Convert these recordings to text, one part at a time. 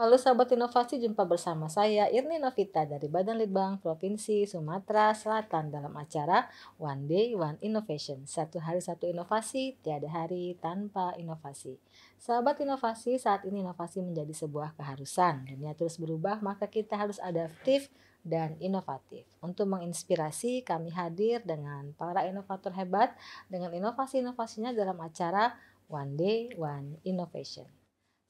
Halo sahabat inovasi, jumpa bersama saya Irni Novita dari Badan Litbang Provinsi Sumatera Selatan dalam acara One Day One Innovation. Satu hari satu inovasi, tiada hari tanpa inovasi. Sahabat inovasi, saat ini inovasi menjadi sebuah keharusan. Dunia terus berubah, maka kita harus adaptif dan inovatif. Untuk menginspirasi, kami hadir dengan para inovator hebat dengan inovasi-inovasinya dalam acara One Day One Innovation.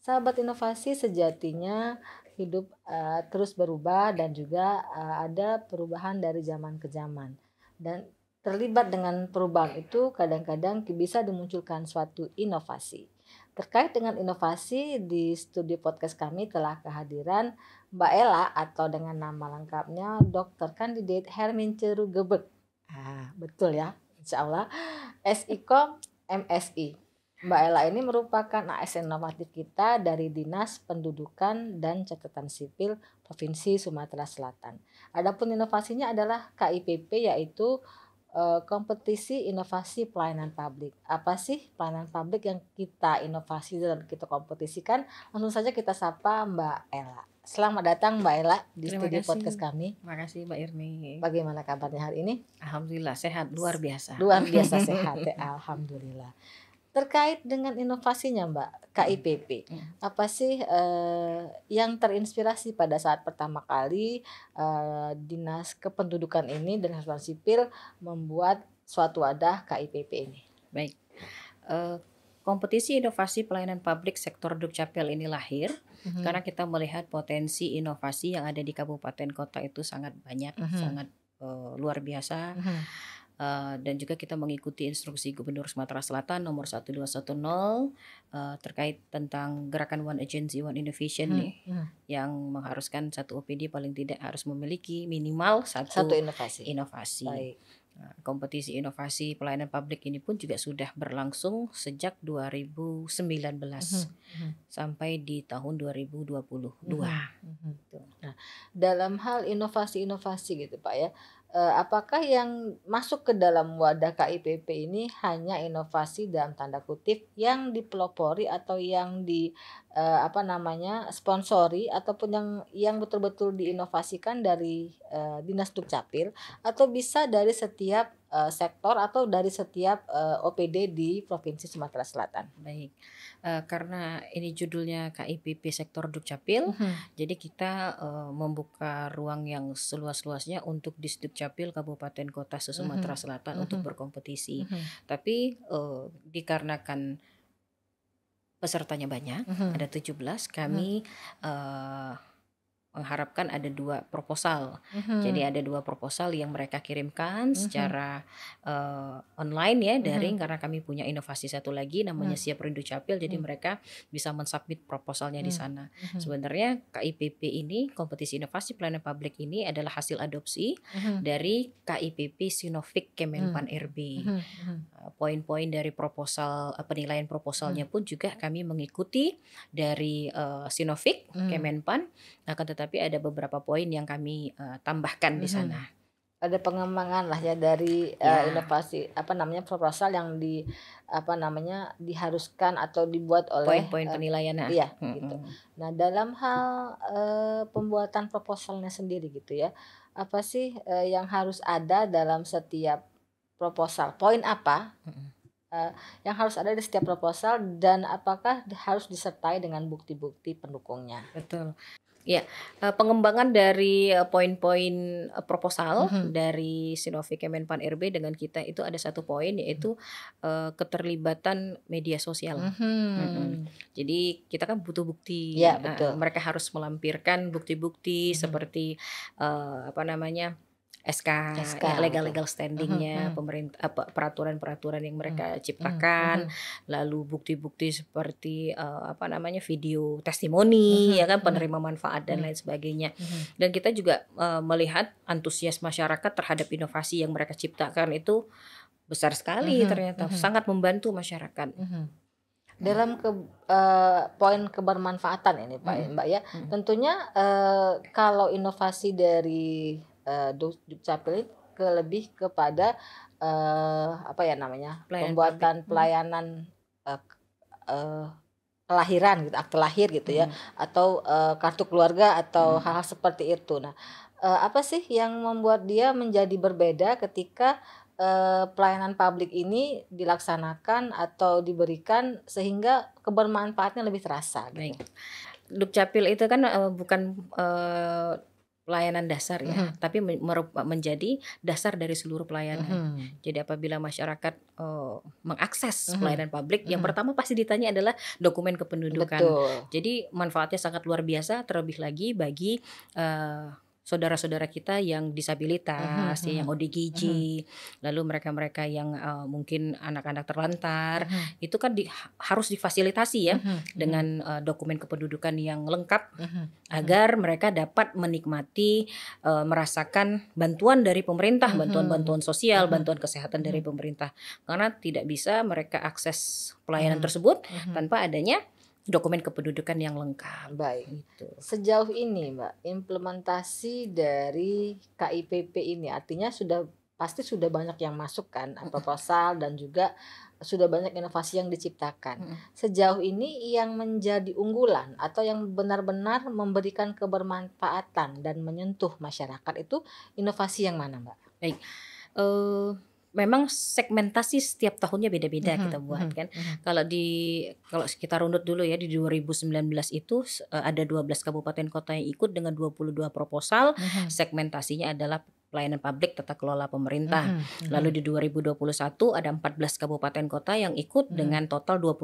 Sahabat inovasi sejatinya hidup uh, terus berubah dan juga uh, ada perubahan dari zaman ke zaman. Dan terlibat dengan perubahan itu kadang-kadang bisa dimunculkan suatu inovasi. Terkait dengan inovasi di studio podcast kami telah kehadiran Mbak Ella atau dengan nama lengkapnya Dokter Kandidat Hermin Ceru Gebek. Ah, betul ya, insya Allah. SIKOM MSI Mbak Ella ini merupakan ASN normatif kita dari Dinas Pendudukan dan Catatan Sipil Provinsi Sumatera Selatan. Adapun inovasinya adalah KIPP yaitu eh, kompetisi inovasi pelayanan publik. Apa sih pelayanan publik yang kita inovasi dan kita kompetisikan? Langsung saja kita sapa Mbak Ella. Selamat datang Mbak Ella di Terima studio kasih. podcast kami. Terima kasih Mbak Irni. Bagaimana kabarnya hari ini? Alhamdulillah sehat, luar biasa. Luar biasa sehat, ya. alhamdulillah. Terkait dengan inovasinya Mbak KIPP, hmm. hmm. apa sih eh, yang terinspirasi pada saat pertama kali eh, dinas kependudukan ini dan hasutan sipil membuat suatu wadah KIPP ini? Baik, eh, kompetisi inovasi pelayanan publik sektor dukcapil ini lahir hmm karena kita melihat potensi inovasi yang ada di kabupaten kota itu sangat banyak, hmm sangat eh, luar biasa. hmm uh, dan juga kita mengikuti instruksi Gubernur Sumatera Selatan nomor 1210 uh, eh, terkait tentang gerakan One Agency One Innovation hmm, nih hmm. yang mengharuskan satu OPD paling tidak harus memiliki minimal satu, satu inovasi. Inovasi. Baik. Nah, kompetisi inovasi pelayanan publik ini pun juga sudah berlangsung sejak 2019 mm -hmm. sampai di tahun 2022. Mm hmm, -hmm. Nah, dalam hal inovasi-inovasi gitu Pak ya, Eh, apakah yang masuk ke dalam wadah KIPP ini hanya inovasi dalam tanda kutip yang dipelopori atau yang di uh, apa namanya sponsori ataupun yang yang betul-betul diinovasikan dari uh, dinas dukcapil atau bisa dari setiap uh, sektor atau dari setiap uh, OPD di provinsi Sumatera Selatan. Baik, uh, karena ini judulnya KIPP sektor dukcapil, mm -hmm. jadi kita uh, membuka ruang yang seluas-luasnya untuk di dukcapil kabupaten kota Sumatera mm -hmm. Selatan mm -hmm. untuk berkompetisi. Mm -hmm. Tapi uh, dikarenakan pesertanya banyak, mm -hmm. ada 17. Mhm. Kami mm -hmm. uh, mengharapkan ada dua proposal. Mm-hmm. Jadi ada dua proposal yang mereka kirimkan mm-hmm. secara uh, online ya daring mm-hmm. karena kami punya inovasi satu lagi namanya mm-hmm. Siap Rindu Capil jadi mm-hmm. mereka bisa mensubmit proposalnya mm-hmm. di sana. Mm-hmm. Sebenarnya KIPP ini kompetisi inovasi pelayanan publik ini adalah hasil adopsi mm-hmm. dari KIPP Sinovic Kemenpan mm-hmm. RB. Mm-hmm. mm-hmm. Eh, poin-poin dari proposal eh, penilaian proposalnya mm-hmm. pun juga kami mengikuti dari uh, Sinovic mm-hmm. Kemenpan akan nah, tetapi ada beberapa poin yang kami uh, tambahkan hmm. di sana. Ada pengembangan lah ya dari eh, ya. Uh, inovasi apa namanya proposal yang di apa namanya diharuskan atau dibuat oleh poin-poin eh, penilaian. Uh, iya, hmm. gitu. Nah, dalam hal uh, pembuatan proposalnya sendiri gitu ya. Apa sih uh, yang harus ada dalam setiap proposal? Poin apa? Hmm uh, yang harus ada di setiap proposal dan apakah harus disertai dengan bukti-bukti pendukungnya. Betul. Ya, eh, pengembangan dari eh, poin-poin eh, proposal mm -hmm. dari Sinovic Kemenpan RB dengan kita itu ada satu poin yaitu mm -hmm. keterlibatan media sosial. Mm -hmm. Mm -hmm. Jadi kita kan butuh bukti. Ya, nah, betul. mereka harus melampirkan bukti-bukti mm -hmm. seperti uh, apa namanya? SK, SK legal ya, legal standingnya uh mm-hmm. -huh. pemerintah apa, peraturan peraturan yang mereka uh mm-hmm. -huh. ciptakan uh mm-hmm. -huh. lalu bukti-bukti seperti uh, apa namanya video testimoni uh -huh. ya kan penerima manfaat dan uh -huh. lain sebagainya uh -huh. dan kita juga uh, melihat antusias masyarakat terhadap inovasi yang mereka ciptakan itu besar sekali uh -huh. ternyata uh -huh. sangat membantu masyarakat uh -huh mm. dalam ke uh, poin kebermanfaatan ini Pak mm -hmm. Mbak ya. Mm -hmm. Tentunya uh, kalau inovasi dari uh, eh, Dukcapil ke lebih kepada uh, apa ya namanya Pelayan pembuatan hmm. pelayanan uh, uh, kelahiran gitu akte lahir gitu ya, hmm. ya atau uh, kartu keluarga atau hmm. hal-hal hmm. seperti itu nah uh, apa sih yang membuat dia menjadi berbeda ketika uh, pelayanan publik ini dilaksanakan atau diberikan sehingga kebermanfaatnya lebih terasa gitu. Dukcapil itu kan uh, bukan uh, pelayanan dasar ya, mm-hmm. tapi menjadi dasar dari seluruh pelayanan. Mm-hmm. Jadi apabila masyarakat uh, mengakses mm-hmm. pelayanan publik, mm-hmm. yang pertama pasti ditanya adalah dokumen kependudukan. Betul. Jadi manfaatnya sangat luar biasa, terlebih lagi bagi uh, saudara-saudara kita yang disabilitas, uh yang mhm. ODGJ, mhm. lalu mereka-mereka yang uh, mungkin anak-anak terlantar, uh itu kan di, harus difasilitasi ya uh-huh. dengan uh, dokumen kependudukan yang lengkap uh-huh. agar mereka dapat menikmati, uh, merasakan bantuan dari pemerintah, bantuan-bantuan sosial, uh bantuan kesehatan dari pemerintah, karena tidak bisa mereka akses pelayanan uh tersebut uh tanpa adanya dokumen kependudukan yang lengkap. Baik. Gitu. Sejauh ini, Mbak, implementasi dari KIPP ini artinya sudah pasti sudah banyak yang masuk kan proposal dan juga sudah banyak inovasi yang diciptakan. Sejauh ini yang menjadi unggulan atau yang benar-benar memberikan kebermanfaatan dan menyentuh masyarakat itu inovasi yang mana, Mbak? Baik. Uh, memang segmentasi setiap tahunnya beda-beda hmm kita buat mm-hmm, kan. hmm Kalau di kalau kita runut dulu ya di 2019 itu e, ada 12 kabupaten kota yang ikut dengan 22 proposal. Mm-hmm. Segmentasinya adalah pelayanan publik tata kelola pemerintah. Mm-hmm. mm-hmm. Lalu di 2021 ada 14 kabupaten kota yang ikut mm-hmm. dengan total 23 uh,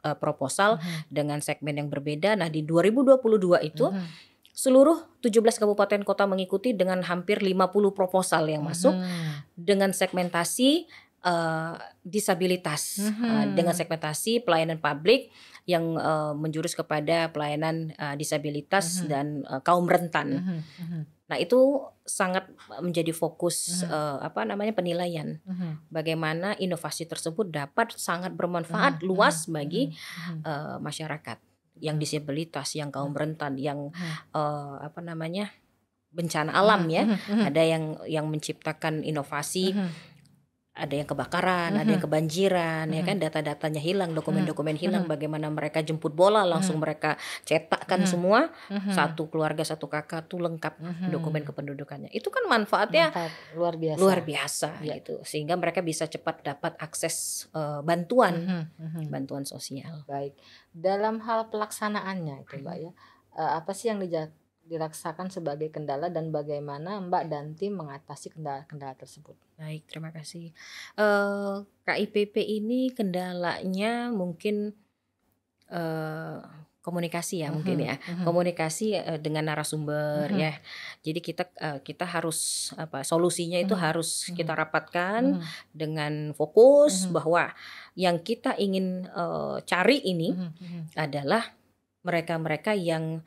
e, proposal mm-hmm. dengan segmen yang berbeda. Nah, di 2022 itu mm-hmm seluruh 17 kabupaten kota mengikuti dengan hampir 50 proposal yang masuk hmm. dengan segmentasi uh, disabilitas hmm. uh, dengan segmentasi pelayanan publik yang uh, menjurus kepada pelayanan uh, disabilitas hmm. dan uh, kaum rentan. Hmm. Hmm. Nah, itu sangat menjadi fokus mm-hmm. uh, apa namanya penilaian. Mm-hmm. Bagaimana inovasi tersebut dapat sangat bermanfaat mm-hmm. luas mm-hmm. bagi mm-hmm. uh, masyarakat yang disabilitas, yang kaum hmm. rentan, yang uh, apa namanya bencana alam hmm. ya, ada yang yang menciptakan inovasi ada yang kebakaran, mm -hmm. ada mm-hmm. yang kebanjiran, mm -hmm. ya mm-hmm. kan data-datanya hilang, mm-hmm. dokumen-dokumen hilang, mm -hmm. bagaimana mereka jemput bola langsung mm -hmm. mereka cetakkan mm -hmm. semua mm -hmm. satu keluarga satu kakak tuh lengkap mm -hmm. dokumen kependudukannya. Itu kan manfaatnya Manfaat, luar biasa. Luar biasa ya gitu. Sehingga mereka bisa cepat dapat akses uh, bantuan mm -hmm. bantuan sosial. Baik. Dalam hal pelaksanaannya itu Mbak ya. Uh, apa sih yang dijatuhkan? dirasakan sebagai kendala dan bagaimana Mbak dan tim mengatasi kendala-kendala tersebut. Baik, terima kasih. Uh, eh, KIPP ini kendalanya mungkin uh, komunikasi ya mhm, mungkin ya. Mhm. Komunikasi eh, dengan narasumber mhm. ya. Jadi kita kita harus apa solusinya itu harus kita rapatkan dengan fokus bahwa yang kita ingin cari ini adalah mereka-mereka yang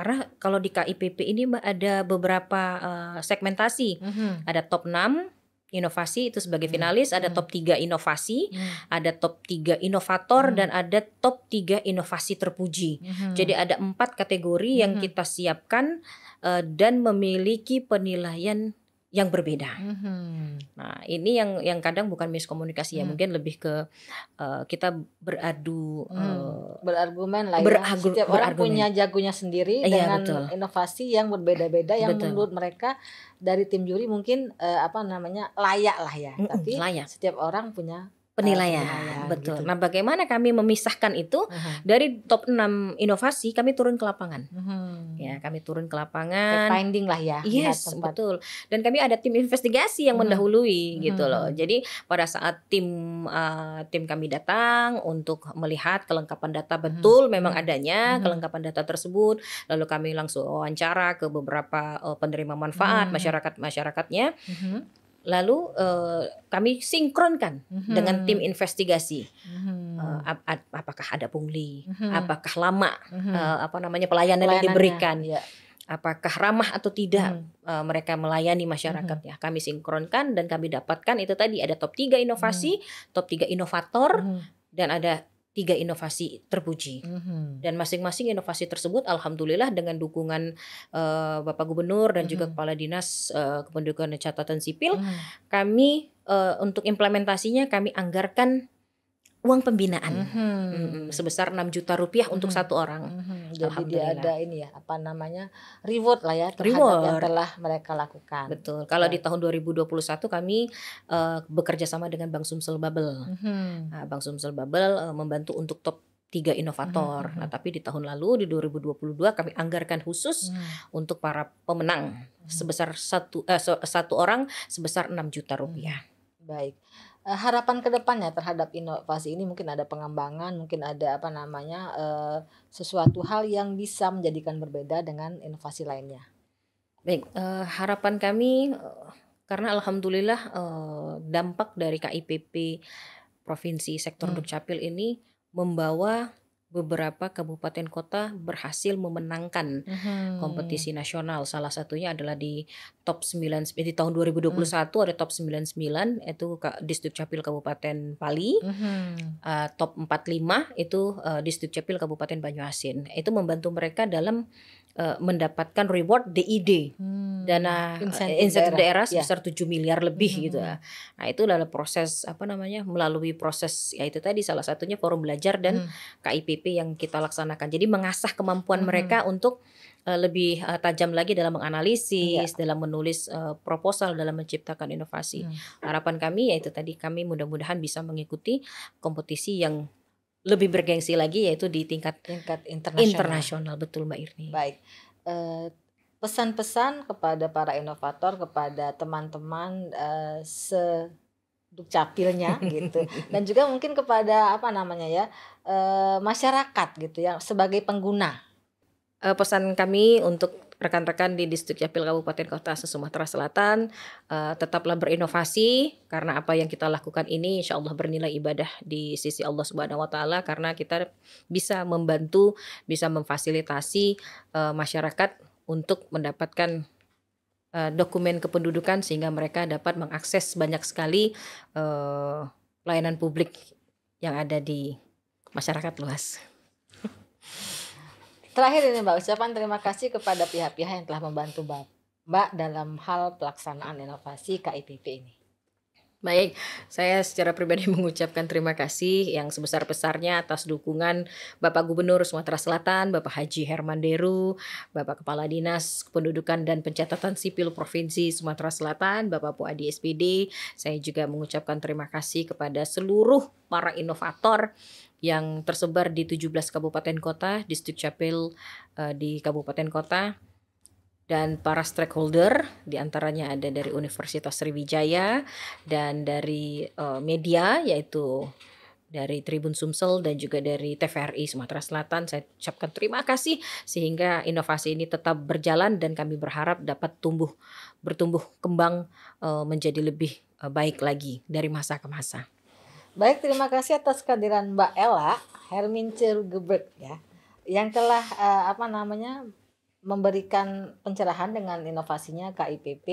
karena kalau di KIPP ini ada beberapa uh, segmentasi. Mm -hmm. Ada top 6 inovasi itu sebagai iya. finalis, mm -hmm. ada top 3 inovasi, mm -hmm. ada top 3 inovator mm -hmm. dan ada top 3 inovasi terpuji. Mm -hmm. Jadi ada empat kategori mm -hmm. yang mhm. kita siapkan uh, dan memiliki penilaian yang berbeda. Mm-hmm. Nah, ini yang yang kadang bukan miskomunikasi ya, mm. ya, mungkin lebih ke uh, kita beradu mm. uh, berargumen lah. Beragru- ya. Setiap berargumen. orang punya jagonya sendiri eh, dengan betul. inovasi yang berbeda-beda yang betul. menurut mereka dari tim juri mungkin uh, apa namanya layak lah ya. Mm-mm, Tapi layak. setiap orang punya penilaian, penilaian gitu. betul. Gitu. Nah, bagaimana kami memisahkan itu uh-huh. dari top 6 inovasi kami turun ke lapangan. Uh-huh. Ya, kami turun ke lapangan. Ke finding lah ya. Yes, ya, betul. Dan kami ada tim investigasi yang uh-huh. mendahului uh-huh. gitu loh. Mhm. Jadi pada saat tim uh, tim kami datang untuk melihat kelengkapan data betul uh-huh. memang adanya uh-huh. kelengkapan data tersebut, lalu kami langsung wawancara ke beberapa uh, penerima manfaat uh-huh. masyarakat masyarakatnya. Uh-huh lalu uh, kami sinkronkan mm-hmm. dengan tim investigasi mm-hmm. uh, ap- apakah ada pungli mm-hmm. apakah lama mm-hmm. uh, apa namanya pelayanan yang diberikan ya. apakah ramah atau tidak mm-hmm. uh, mereka melayani masyarakatnya mm-hmm. kami sinkronkan dan kami dapatkan itu tadi ada top tiga inovasi mm-hmm. top tiga inovator mm-hmm. dan ada tiga inovasi terpuji mm-hmm. dan masing-masing inovasi tersebut alhamdulillah dengan dukungan uh, bapak gubernur dan mm-hmm. juga mhm. kepala dinas uh, kependudukan dan catatan sipil mm-hmm. kami uh, untuk implementasinya kami anggarkan uang pembinaan mm-hmm. Mm-hmm. sebesar 6 juta rupiah mm-hmm. untuk satu orang. Mm-hmm. Jadi dia ada ini ya apa namanya reward lah ya terhadap reward. yang telah mereka lakukan. Betul. Kalau ya. di tahun 2021 kami uh, bekerja sama dengan Bank Sumsel Bubble, Mm-hmm. Nah, Bank Sumsel Bubble uh, membantu untuk top tiga inovator. Mm -hmm. Nah, tapi di tahun lalu di 2022 kami anggarkan khusus mm -hmm. untuk para pemenang mm -hmm. sebesar satu eh, satu orang sebesar 6 juta rupiah. Mm -hmm. Baik. Eh, harapan kedepannya terhadap inovasi ini mungkin ada pengembangan mungkin ada apa namanya uh, sesuatu hal yang bisa menjadikan berbeda dengan inovasi lainnya baik uh, harapan kami karena alhamdulillah uh, dampak dari KIPP provinsi sektor hmm. dukcapil ini membawa beberapa kabupaten kota berhasil memenangkan hmm. kompetisi nasional. Salah satunya adalah di top 9 di tahun 2021 hmm. ada top 99 itu Distrik Capil Kabupaten Pali. Hmm. Uh, top 45 itu uh, eh, Distrik Capil Kabupaten Banyuasin. Itu membantu mereka dalam uh, mendapatkan reward DID. Hmm dana eh, insentif, insentif daerah, daerah ya. sebesar ya. 7 miliar lebih hmm. gitu ya. Nah, itu adalah proses apa namanya? melalui proses ya itu tadi salah satunya forum belajar dan hmm. KIPP yang kita laksanakan. Jadi mengasah kemampuan hmm. mereka untuk uh, lebih uh, tajam lagi dalam menganalisis, ya. dalam menulis uh, proposal, dalam menciptakan inovasi. Hmm. Harapan kami yaitu tadi kami mudah-mudahan bisa mengikuti kompetisi yang lebih bergengsi lagi yaitu di tingkat tingkat internasional. Internasional betul Mbak Irni. Baik. Uh, pesan-pesan kepada para inovator, kepada teman-teman uh, eh, se dukcapilnya gitu dan juga mungkin kepada apa namanya ya e, masyarakat gitu yang sebagai pengguna e, pesan kami untuk rekan-rekan di Distrik Capil Kabupaten Kota Sumatera Selatan e, tetaplah berinovasi karena apa yang kita lakukan ini insya Allah bernilai ibadah di sisi Allah Subhanahu Wa Taala karena kita bisa membantu bisa memfasilitasi e, masyarakat untuk mendapatkan uh, dokumen kependudukan sehingga mereka dapat mengakses banyak sekali uh, eh, layanan publik yang ada di masyarakat luas. Terakhir ini Mbak ucapan terima kasih kepada pihak-pihak yang telah membantu Mbak, Mbak dalam hal pelaksanaan inovasi KIPP ini. Baik, saya secara pribadi mengucapkan terima kasih yang sebesar-besarnya atas dukungan Bapak Gubernur Sumatera Selatan, Bapak Haji Herman Deru, Bapak Kepala Dinas Kependudukan dan Pencatatan Sipil Provinsi Sumatera Selatan, Bapak Puadi SPD. Saya juga mengucapkan terima kasih kepada seluruh para inovator yang tersebar di 17 kabupaten kota, distrik capil eh, di kabupaten kota dan para stakeholder diantaranya ada dari Universitas Sriwijaya dan dari uh, media yaitu dari Tribun Sumsel dan juga dari TVRI Sumatera Selatan. Saya ucapkan terima kasih sehingga inovasi ini tetap berjalan dan kami berharap dapat tumbuh bertumbuh kembang eh, menjadi lebih eh, baik lagi dari masa ke masa. Baik, terima kasih atas kehadiran Mbak Ella Hermin Cerugeberg ya yang telah apa namanya memberikan pencerahan dengan inovasinya KIPP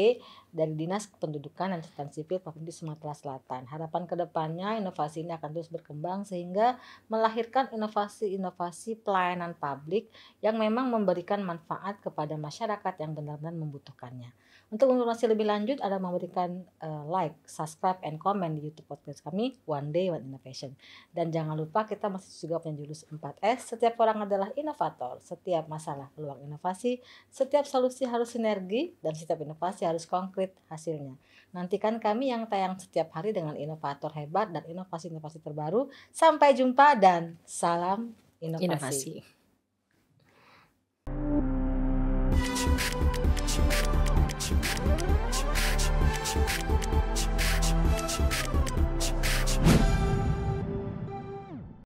dari Dinas Kependudukan dan Catatan Sipil Provinsi Sumatera Selatan. Harapan kedepannya inovasi ini akan terus berkembang sehingga melahirkan inovasi-inovasi pelayanan publik yang memang memberikan manfaat kepada masyarakat yang benar-benar membutuhkannya. Untuk informasi lebih lanjut, Anda memberikan uh, like, subscribe, and comment di YouTube podcast kami One Day One Innovation. Dan jangan lupa kita masih juga punya jurus 4S. Setiap orang adalah inovator. Setiap masalah peluang inovasi. Setiap solusi harus sinergi dan setiap inovasi harus konkret hasilnya. Nantikan kami yang tayang setiap hari dengan inovator hebat dan inovasi-inovasi terbaru. Sampai jumpa dan salam inovasi. inovasi.